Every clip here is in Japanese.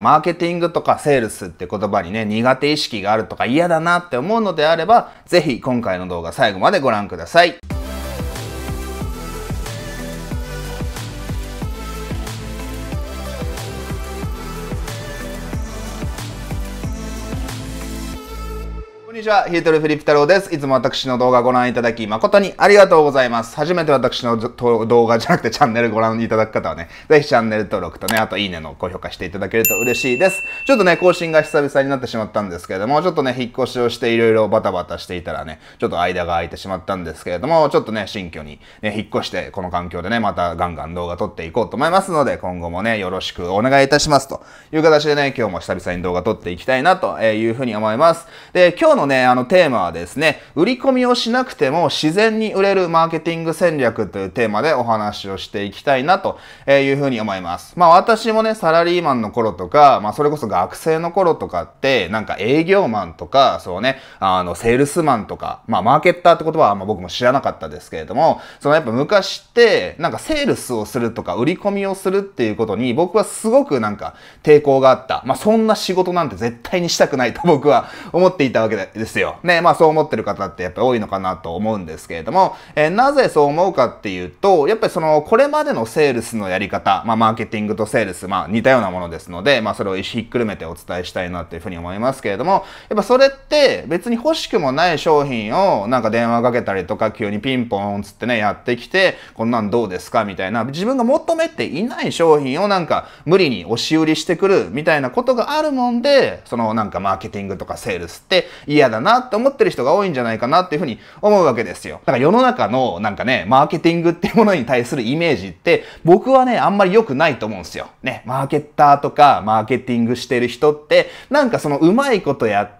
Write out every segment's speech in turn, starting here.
マーケティングとかセールスって言葉にね、苦手意識があるとか嫌だなって思うのであれば、ぜひ今回の動画最後までご覧ください。ちは、ヒートルフリップ太郎です。いつも私の動画ご覧いただき誠にありがとうございます。初めて私の動画じゃなくてチャンネルご覧いただく方はね、ぜひチャンネル登録とね、あといいねの高評価していただけると嬉しいです。ちょっとね、更新が久々になってしまったんですけれども、ちょっとね、引っ越しをしていろいろバタバタしていたらね、ちょっと間が空いてしまったんですけれども、ちょっとね、新居にね、引っ越して、この環境でね、またガンガン動画撮っていこうと思いますので、今後もね、よろしくお願いいたしますという形でね、今日も久々に動画撮っていきたいなというふうに思います。で、今日のね、あのテーマはですね、売り込みをしなくても自然に売れるマーケティング戦略というテーマでお話をしていきたいなというふうに思います。まあ私もね、サラリーマンの頃とか、まあそれこそ学生の頃とかって、なんか営業マンとか、そうね、あの、セールスマンとか、まあマーケッターって言葉はま僕も知らなかったですけれども、そのやっぱ昔って、なんかセールスをするとか売り込みをするっていうことに僕はすごくなんか抵抗があった。まあそんな仕事なんて絶対にしたくないと僕は思っていたわけです。ですよ。ね、まあそう思ってる方ってやっぱり多いのかなと思うんですけれども、えー、なぜそう思うかっていうと、やっぱりその、これまでのセールスのやり方、まあマーケティングとセールス、まあ似たようなものですので、まあそれをひっくるめてお伝えしたいなっていうふうに思いますけれども、やっぱそれって別に欲しくもない商品をなんか電話かけたりとか急にピンポンつってね、やってきて、こんなんどうですかみたいな、自分が求めていない商品をなんか無理に押し売りしてくるみたいなことがあるもんで、そのなんかマーケティングとかセールスって嫌嫌だなって思ってる人が多いんじゃないかなっていうふうに思うわけですよ。だから世の中のなんかね、マーケティングっていうものに対するイメージって僕はね、あんまり良くないと思うんですよ。ね、マーケッターとかマーケティングしてる人ってなんかそのうまいことやって、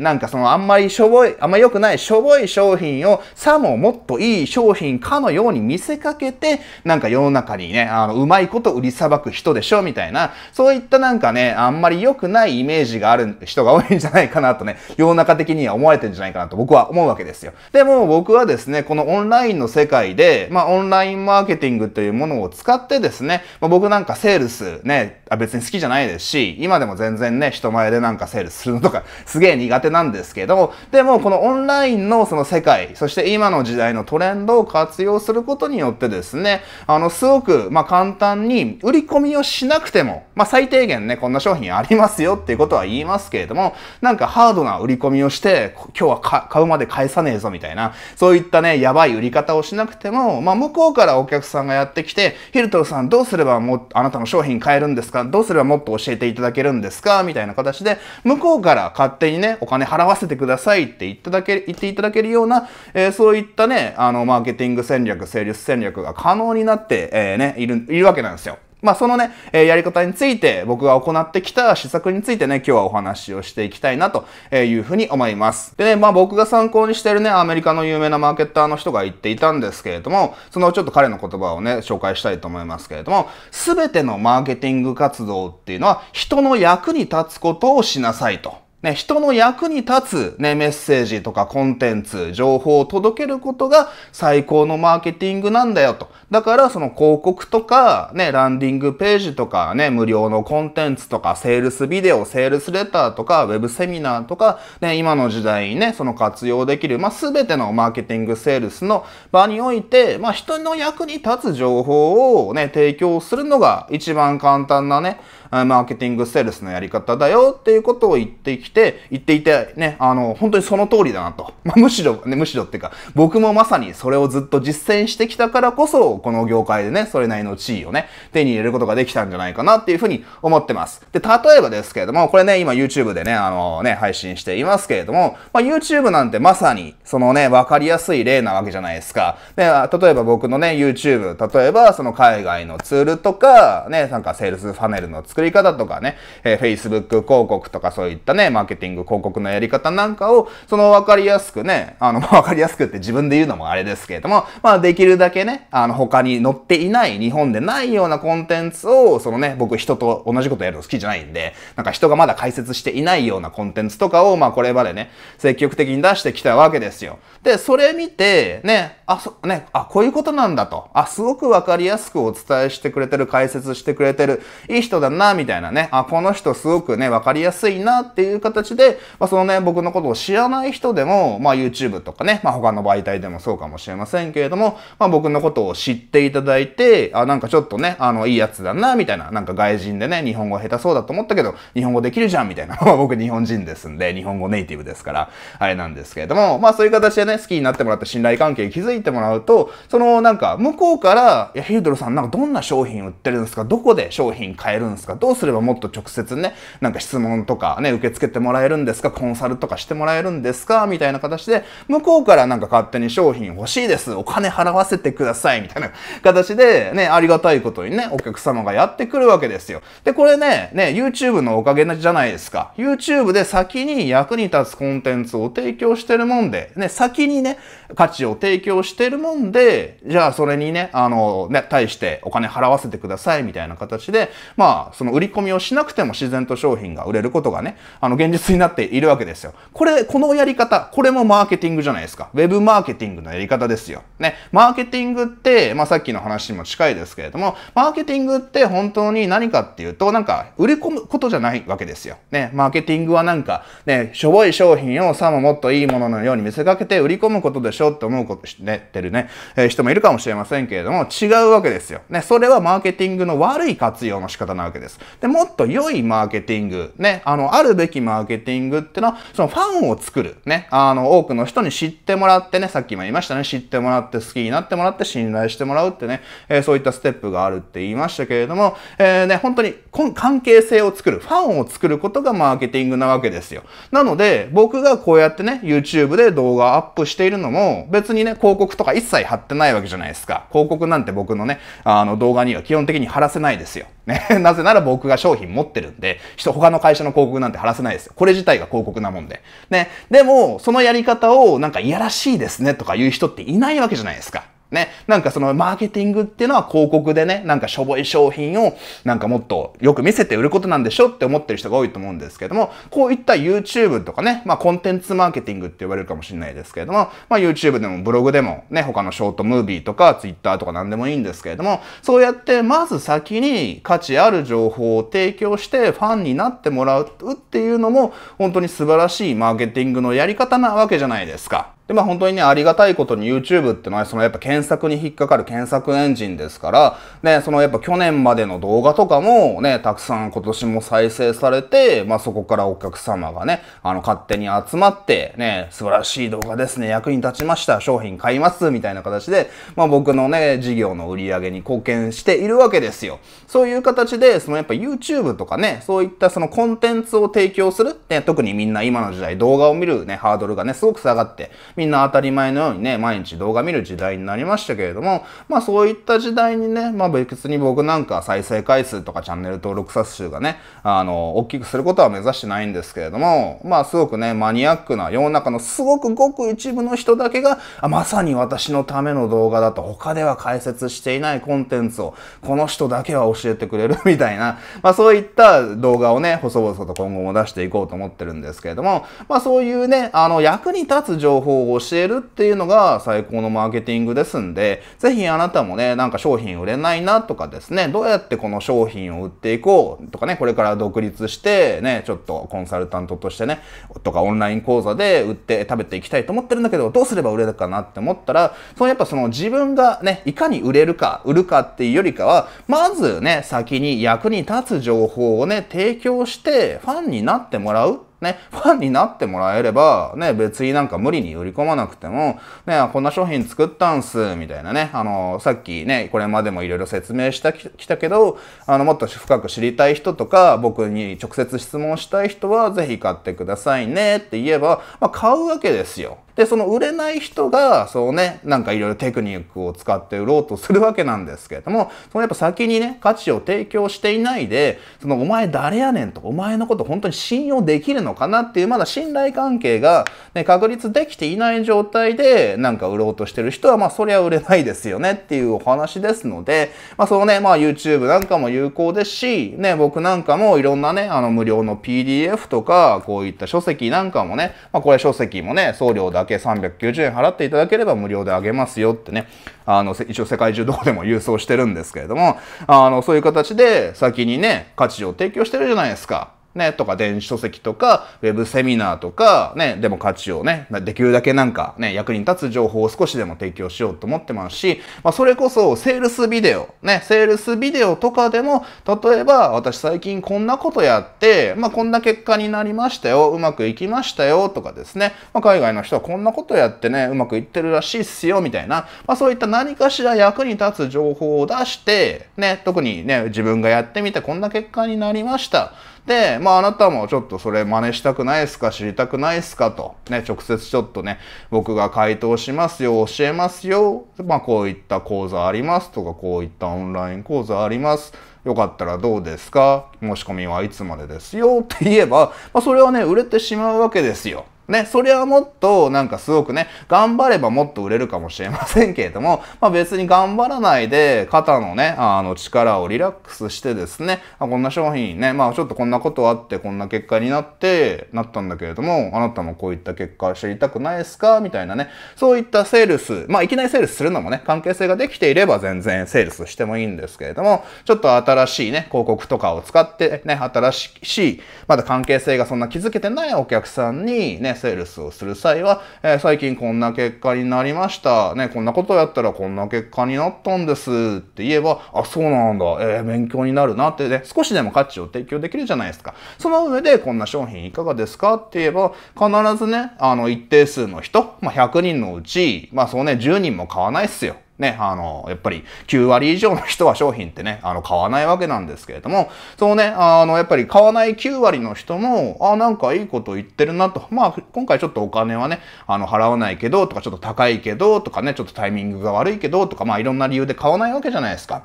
なんかそのあんまりしょぼい、あんまり良くないしょぼい商品をさももっといい商品かのように見せかけて、なんか世の中にね、あの、うまいこと売りさばく人でしょみたいな、そういったなんかね、あんまり良くないイメージがある人が多いんじゃないかなとね、世の中的には思われてるんじゃないかなと僕は思うわけですよ。でも僕はですね、このオンラインの世界で、まあオンラインマーケティングというものを使ってですね、まあ、僕なんかセールスね、別に好きじゃないですし、今でも全然ね、人前でなんかセールスするのとか、すすげえ苦手なんですけど、でもこのオンラインのその世界、そして今の時代のトレンドを活用することによってですね、あの、すごく、ま簡単に売り込みをしなくても、まあ、最低限ね、こんな商品ありますよっていうことは言いますけれども、なんかハードな売り込みをして、今日は買うまで返さねえぞみたいな、そういったね、やばい売り方をしなくても、まあ、向こうからお客さんがやってきて、ヒルトルさんどうすればもあなたの商品買えるんですかどうすればもっと教えていただけるんですかみたいな形で、向こうからにね、お金払わせてくださいって言ってだけ言っていただけるような、えー、そういったね、あの、マーケティング戦略、セールス戦略が可能になって、えー、ね、いる、いるわけなんですよ。まあ、そのね、えー、やり方について、僕が行ってきた施策についてね、今日はお話をしていきたいな、というふうに思います。でね、まあ、僕が参考にしてるね、アメリカの有名なマーケッターの人が言っていたんですけれども、そのちょっと彼の言葉をね、紹介したいと思いますけれども、すべてのマーケティング活動っていうのは、人の役に立つことをしなさいと。ね、人の役に立つ、ね、メッセージとかコンテンツ、情報を届けることが最高のマーケティングなんだよと。だからその広告とか、ね、ランディングページとか、ね、無料のコンテンツとか、セールスビデオ、セールスレターとか、ウェブセミナーとか、ね、今の時代にね、その活用できる、まあ、すべてのマーケティングセールスの場において、まあ、人の役に立つ情報をね、提供するのが一番簡単なね、マーケティングセールスのやり方だよっていうことを言ってきて、言っていて、ね、あの、本当にその通りだなと。まあ、むしろ、ね、むしろっていうか、僕もまさにそれをずっと実践してきたからこそ、この業界でね、それなりの地位をね、手に入れることができたんじゃないかなっていうふうに思ってます。で、例えばですけれども、これね、今 YouTube でね、あのね、配信していますけれども、まあ、YouTube なんてまさに、そのね、わかりやすい例なわけじゃないですか。で、例えば僕のね、YouTube、例えばその海外のツールとか、ね、なんかセールスファネルの作作り方とかね、えー、Facebook 広告とかそういったね、マーケティング広告のやり方なんかを、その分かりやすくね、あの、わかりやすくって自分で言うのもあれですけれども、まあできるだけね、あの、他に載っていない、日本でないようなコンテンツを、そのね、僕人と同じことやるの好きじゃないんで、なんか人がまだ解説していないようなコンテンツとかを、まあこれまでね、積極的に出してきたわけですよ。で、それ見て、ね、あ、そ、ね、あ、こういうことなんだと。あ、すごくわかりやすくお伝えしてくれてる、解説してくれてる、いい人だな、みたいなね。あ、この人すごくね、わかりやすいなっていう形で、まあ、そのね、僕のことを知らない人でも、まあ、YouTube とかね、まあ、他の媒体でもそうかもしれませんけれども、まあ、僕のことを知っていただいて、あ、なんかちょっとね、あの、いいやつだな、みたいな。なんか外人でね、日本語下手そうだと思ったけど、日本語できるじゃん、みたいな。僕日本人ですんで、日本語ネイティブですから、あれなんですけれども、まあ、そういう形でね、好きになってもらって信頼関係築いていてもらうと、そのなんか向こうから、いや、ヒュードルさんなんかどんな商品売ってるんですかどこで商品買えるんですかどうすればもっと直接ね、なんか質問とかね、受け付けてもらえるんですかコンサルとかしてもらえるんですかみたいな形で、向こうからなんか勝手に商品欲しいです。お金払わせてください。みたいな形で、ね、ありがたいことにね、お客様がやってくるわけですよ。で、これね、ね、YouTube のおかげじゃないですか。YouTube で先に役に立つコンテンツを提供してるもんで、ね、先にね、価値を提供してしてるもんで、じゃあそれにね、あの、ね、対してお金払わせてくださいみたいな形で、まあ、その売り込みをしなくても自然と商品が売れることがね、あの、現実になっているわけですよ。これ、このやり方、これもマーケティングじゃないですか。ウェブマーケティングのやり方ですよ。ね、マーケティングって、まあさっきの話にも近いですけれども、マーケティングって本当に何かっていうと、なんか、売り込むことじゃないわけですよ。ね、マーケティングはなんか、ね、しょぼい商品をさももっといいもののように見せかけて売り込むことでしょって思うこと、ね、ってるね、えー、人もいるかもしれませんけれども、違うわけですよ。ね、それはマーケティングの悪い活用の仕方なわけです。で、もっと良いマーケティング、ね、あの、あるべきマーケティングってのは、そのファンを作る、ね、あの、多くの人に知ってもらってね、さっきも言いましたね、知ってもらって好きになってもらって信頼してもらうってね、えー、そういったステップがあるって言いましたけれども、えー、ね、本当に関係性を作る、ファンを作ることがマーケティングなわけですよ。なので、僕がこうやってね、YouTube で動画アップしているのも、別にね、広告告とか一切貼ってないわけじゃないですか。広告なんて僕のね、あの動画には基本的に貼らせないですよ。ね。なぜなら僕が商品持ってるんで、人、他の会社の広告なんて貼らせないですよ。これ自体が広告なもんで。ね。でも、そのやり方をなんかいやらしいですねとか言う人っていないわけじゃないですか。ね。なんかそのマーケティングっていうのは広告でね、なんかしょぼい商品をなんかもっとよく見せて売ることなんでしょって思ってる人が多いと思うんですけども、こういった YouTube とかね、まあコンテンツマーケティングって言われるかもしれないですけれども、まあ YouTube でもブログでもね、他のショートムービーとか Twitter とか何でもいいんですけれども、そうやってまず先に価値ある情報を提供してファンになってもらうっていうのも本当に素晴らしいマーケティングのやり方なわけじゃないですか。で、まあ本当にね、ありがたいことに YouTube ってのは、そのやっぱ検索に引っかかる検索エンジンですから、ね、そのやっぱ去年までの動画とかもね、たくさん今年も再生されて、まあそこからお客様がね、あの勝手に集まって、ね、素晴らしい動画ですね、役に立ちました、商品買います、みたいな形で、まあ僕のね、事業の売り上げに貢献しているわけですよ。そういう形で、そのやっぱ YouTube とかね、そういったそのコンテンツを提供する、ね、特にみんな今の時代動画を見るね、ハードルがね、すごく下がって、みんな当たり前のようにね、毎日動画見る時代になりましたけれども、まあそういった時代にね、まあ別に僕なんか再生回数とかチャンネル登録者数がね、あの、大きくすることは目指してないんですけれども、まあすごくね、マニアックな世の中のすごくごく一部の人だけが、あまさに私のための動画だと他では解説していないコンテンツを、この人だけは教えてくれる みたいな、まあそういった動画をね、細々と今後も出していこうと思ってるんですけれども、まあそういうね、あの、役に立つ情報をを教えるっていうのが最高のマーケティングですんで、ぜひあなたもね、なんか商品売れないなとかですね、どうやってこの商品を売っていこうとかね、これから独立して、ね、ちょっとコンサルタントとしてね、とかオンライン講座で売って食べていきたいと思ってるんだけど、どうすれば売れるかなって思ったら、そのやっぱその自分がね、いかに売れるか、売るかっていうよりかは、まずね、先に役に立つ情報をね、提供して、ファンになってもらうね、ファンになってもらえれば、ね、別になんか無理に売り込まなくても、ね、こんな商品作ったんす、みたいなね、あの、さっきね、これまでもいろいろ説明したきたけど、あの、もっと深く知りたい人とか、僕に直接質問したい人は、ぜひ買ってくださいねって言えば、まあ、買うわけですよ。でその売れない人がそうねなんかいろいろテクニックを使って売ろうとするわけなんですけれどもそのやっぱ先にね価値を提供していないでそのお前誰やねんとお前のこと本当に信用できるのかなっていうまだ信頼関係が、ね、確立できていない状態でなんか売ろうとしてる人はまあそりゃ売れないですよねっていうお話ですので、まあ、そのね、まあ、YouTube なんかも有効ですし、ね、僕なんかもいろんなねあの無料の PDF とかこういった書籍なんかもね、まあ、これ書籍もね送料だだけ390円払っていただければ無料であげますよってね、あの、一応世界中どこでも郵送してるんですけれども、あの、そういう形で先にね、価値を提供してるじゃないですか。ね、とか電子書籍とか、ウェブセミナーとか、ね、でも価値をね、できるだけなんかね、役に立つ情報を少しでも提供しようと思ってますし、まあ、それこそ、セールスビデオ、ね、セールスビデオとかでも、例えば、私最近こんなことやって、まあ、こんな結果になりましたよ、うまくいきましたよ、とかですね、まあ、海外の人はこんなことやってね、うまくいってるらしいっすよ、みたいな、まあ、そういった何かしら役に立つ情報を出して、ね、特にね、自分がやってみてこんな結果になりました。で、まああなたもちょっとそれ真似したくないですか知りたくないですかと、ね、直接ちょっとね、僕が回答しますよ、教えますよ、まあこういった講座ありますとか、こういったオンライン講座あります。よかったらどうですか申し込みはいつまでですよって言えば、まあ、それはね、売れてしまうわけですよ。ね、そりゃもっとなんかすごくね、頑張ればもっと売れるかもしれませんけれども、まあ、別に頑張らないで肩のね、あの力をリラックスしてですね、あこんな商品ね、まあちょっとこんなことあってこんな結果になってなったんだけれども、あなたもこういった結果知りたくないですかみたいなね、そういったセールス、まあいきなりセールスするのもね、関係性ができていれば全然セールスしてもいいんですけれども、ちょっと新しいね、広告とかを使ってね、新しい、まだ関係性がそんな気づけてないお客さんにね、セールスをする際は、えー、最近こんな結果になりました。ね、こんなことをやったらこんな結果になったんですって言えば、あ、そうなんだ。えー、勉強になるなってね、少しでも価値を提供できるじゃないですか。その上で、こんな商品いかがですかって言えば、必ずね、あの、一定数の人、まあ、100人のうち、まあ、そうね、10人も買わないっすよ。ね、あの、やっぱり9割以上の人は商品ってね、あの、買わないわけなんですけれども、そうね、あの、やっぱり買わない9割の人も、あ、なんかいいこと言ってるなと、まあ、今回ちょっとお金はね、あの、払わないけど、とか、ちょっと高いけど、とかね、ちょっとタイミングが悪いけど、とか、まあ、いろんな理由で買わないわけじゃないですか。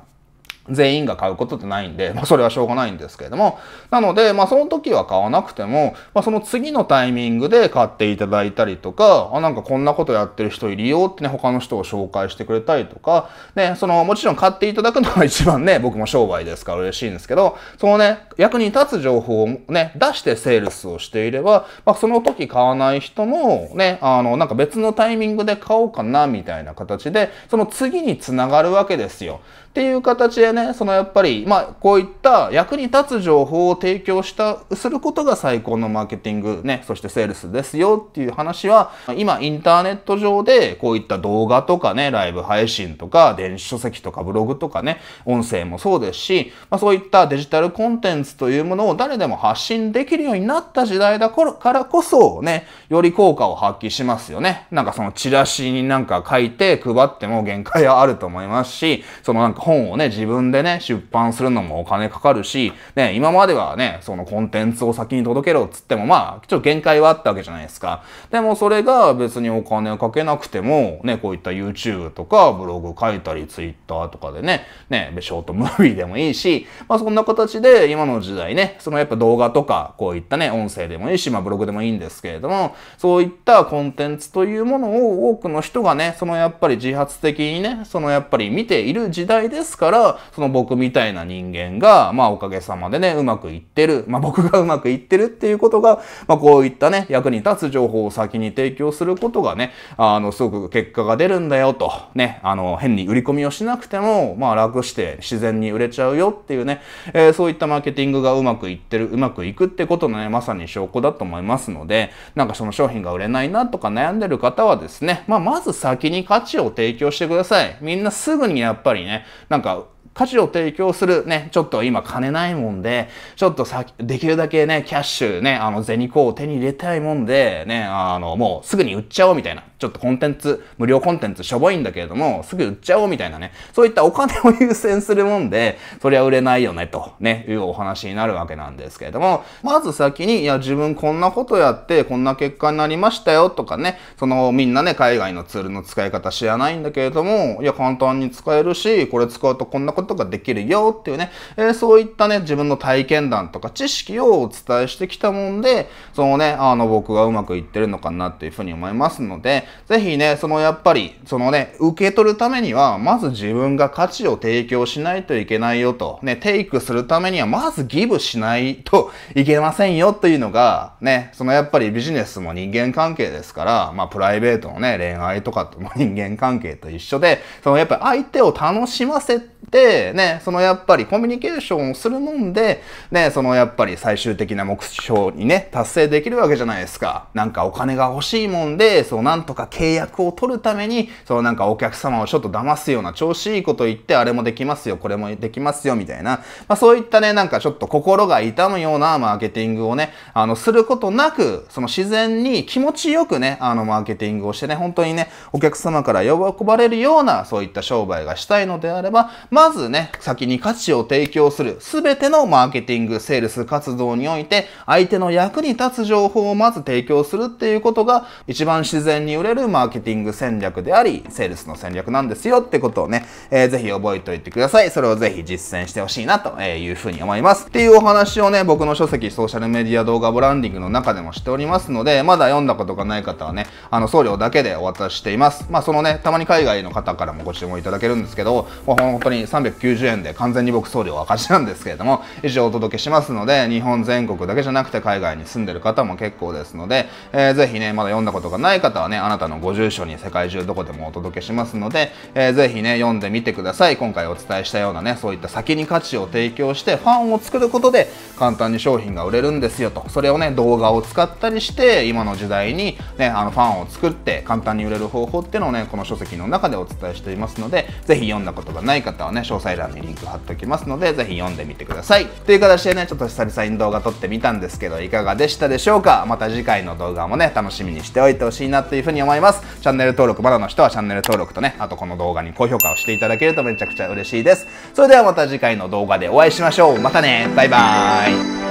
全員が買うことってないんで、まあ、それはしょうがないんですけれども、なので、まあ、その時は買わなくても、まあ、その次のタイミングで買っていただいたりとか、あ、なんかこんなことやってる人いるよってね、他の人を紹介してくれたりとか、ね、その、もちろん買っていただくのが一番ね、僕も商売ですから嬉しいんですけど、そのね、役に立つ情報をね、出してセールスをしていれば、まあ、その時買わない人も、ね、あの、なんか別のタイミングで買おうかな、みたいな形で、その次につながるわけですよ。っていう形でね、そのやっぱり、まあ、こういった役に立つ情報を提供した、することが最高のマーケティングね、そしてセールスですよっていう話は、今インターネット上でこういった動画とかね、ライブ配信とか、電子書籍とかブログとかね、音声もそうですし、まあ、そういったデジタルコンテンツというものを誰でも発信できるようになった時代だからこそね、より効果を発揮しますよね。なんかそのチラシになんか書いて配っても限界はあると思いますし、そのなんか本をね、自分でね、出版するのもお金かかるし、ね、今まではね、そのコンテンツを先に届けろっつっても、まあ、ちょっと限界はあったわけじゃないですか。でもそれが別にお金をかけなくても、ね、こういった YouTube とかブログ書いたり、Twitter とかでね、ね、ショートムービーでもいいし、まあそんな形で今の時代ね、そのやっぱ動画とか、こういったね、音声でもいいし、まあブログでもいいんですけれども、そういったコンテンツというものを多くの人がね、そのやっぱり自発的にね、そのやっぱり見ている時代でですから、その僕みたいな人間が、まあおかげさまでね、うまくいってる。まあ僕がうまくいってるっていうことが、まあこういったね、役に立つ情報を先に提供することがね、あの、すごく結果が出るんだよと、ね、あの、変に売り込みをしなくても、まあ楽して自然に売れちゃうよっていうね、えー、そういったマーケティングがうまくいってる、うまくいくってことのね、まさに証拠だと思いますので、なんかその商品が売れないなとか悩んでる方はですね、まあまず先に価値を提供してください。みんなすぐにやっぱりね、なんか価値を提供するね、ちょっと今金ないもんで、ちょっとさ、できるだけね、キャッシュね、あの、銭子を手に入れたいもんで、ね、あの、もうすぐに売っちゃおうみたいな、ちょっとコンテンツ、無料コンテンツしょぼいんだけれども、すぐ売っちゃおうみたいなね、そういったお金を優先するもんで、そりゃ売れないよね、とね、いうお話になるわけなんですけれども、まず先に、いや、自分こんなことやって、こんな結果になりましたよ、とかね、その、みんなね、海外のツールの使い方知らないんだけれども、いや、簡単に使えるし、これ使うとこんなことことができるよっていうね、えー、そういったね、自分の体験談とか知識をお伝えしてきたもんで、そのね、あの、僕がうまくいってるのかなっていうふうに思いますので、ぜひね、そのやっぱり、そのね、受け取るためには、まず自分が価値を提供しないといけないよと、ね、テイクするためには、まずギブしないといけませんよというのが、ね、そのやっぱりビジネスも人間関係ですから、まあ、プライベートのね、恋愛とかとも人間関係と一緒で、そのやっぱり相手を楽しませて、で、ね、そのやっぱりコミュニケーションをするもんで、ね、そのやっぱり最終的な目標にね、達成できるわけじゃないですか。なんかお金が欲しいもんで、そうなんとか契約を取るために、そうなんかお客様をちょっと騙すような調子いいこと言って、あれもできますよ、これもできますよ、みたいな。まあそういったね、なんかちょっと心が痛むようなマーケティングをね、あの、することなく、その自然に気持ちよくね、あの、マーケティングをしてね、本当にね、お客様から喜ばれるような、そういった商売がしたいのであれば、まずね、先に価値を提供する全てのマーケティング、セールス活動において、相手の役に立つ情報をまず提供するっていうことが、一番自然に売れるマーケティング戦略であり、セールスの戦略なんですよってことをね、えー、ぜひ覚えておいてください。それをぜひ実践してほしいなというふうに思います。っていうお話をね、僕の書籍、ソーシャルメディア動画ブランディングの中でもしておりますので、まだ読んだことがない方はね、あの、送料だけでお渡ししています。まあ、そのね、たまに海外の方からもご注文いただけるんですけど、もう本当に390円で完全に僕送料赤字なんですけれども、以上お届けしますので、日本全国だけじゃなくて海外に住んでる方も結構ですので、えー、ぜひね、まだ読んだことがない方はね、あなたのご住所に世界中どこでもお届けしますので、えー、ぜひね、読んでみてください。今回お伝えしたようなね、そういった先に価値を提供して、ファンを作ることで簡単に商品が売れるんですよと。それをね、動画を使ったりして、今の時代にね、あのファンを作って簡単に売れる方法っていうのをね、この書籍の中でお伝えしていますので、ぜひ読んだことがない方はね、ね、詳細欄にリンク貼っておきますので、ぜひ読んでみてください。という形でね、ちょっと久々に動画撮ってみたんですけど、いかがでしたでしょうかまた次回の動画もね、楽しみにしておいてほしいなというふうに思います。チャンネル登録まだの人はチャンネル登録とね、あとこの動画に高評価をしていただけるとめちゃくちゃ嬉しいです。それではまた次回の動画でお会いしましょう。またねバイバーイ